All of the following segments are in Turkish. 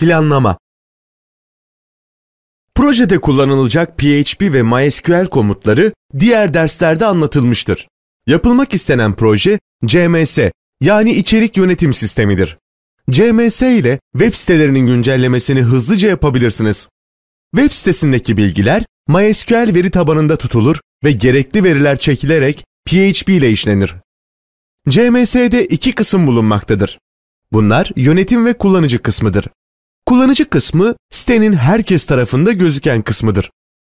Planlama Projede kullanılacak PHP ve MySQL komutları diğer derslerde anlatılmıştır. Yapılmak istenen proje CMS yani içerik yönetim sistemidir. CMS ile web sitelerinin güncellemesini hızlıca yapabilirsiniz. Web sitesindeki bilgiler MySQL veri tabanında tutulur ve gerekli veriler çekilerek PHP ile işlenir. CMS'de iki kısım bulunmaktadır. Bunlar yönetim ve kullanıcı kısmıdır. Kullanıcı kısmı sitenin herkes tarafında gözüken kısmıdır.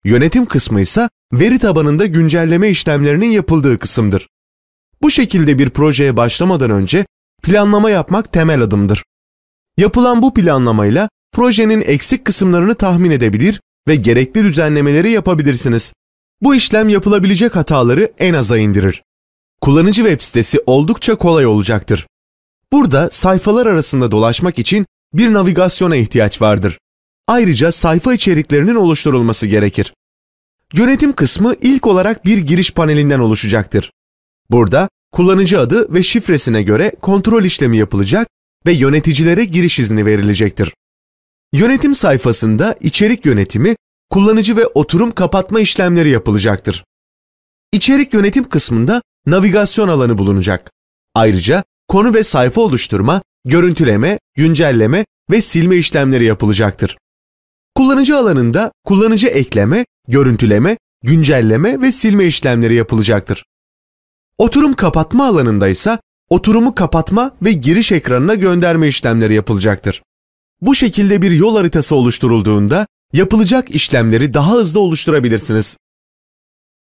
Yönetim kısmı ise veri tabanında güncelleme işlemlerinin yapıldığı kısımdır. Bu şekilde bir projeye başlamadan önce planlama yapmak temel adımdır. Yapılan bu planlamayla projenin eksik kısımlarını tahmin edebilir ve gerekli düzenlemeleri yapabilirsiniz. Bu işlem yapılabilecek hataları en aza indirir. Kullanıcı web sitesi oldukça kolay olacaktır. Burada sayfalar arasında dolaşmak için bir navigasyona ihtiyaç vardır. Ayrıca sayfa içeriklerinin oluşturulması gerekir. Yönetim kısmı ilk olarak bir giriş panelinden oluşacaktır. Burada kullanıcı adı ve şifresine göre kontrol işlemi yapılacak ve yöneticilere giriş izni verilecektir. Yönetim sayfasında içerik yönetimi, kullanıcı ve oturum kapatma işlemleri yapılacaktır. İçerik yönetim kısmında navigasyon alanı bulunacak. Ayrıca konu ve sayfa oluşturma görüntüleme, güncelleme ve silme işlemleri yapılacaktır. Kullanıcı alanında kullanıcı ekleme, görüntüleme, güncelleme ve silme işlemleri yapılacaktır. Oturum kapatma alanında ise oturumu kapatma ve giriş ekranına gönderme işlemleri yapılacaktır. Bu şekilde bir yol haritası oluşturulduğunda yapılacak işlemleri daha hızlı oluşturabilirsiniz.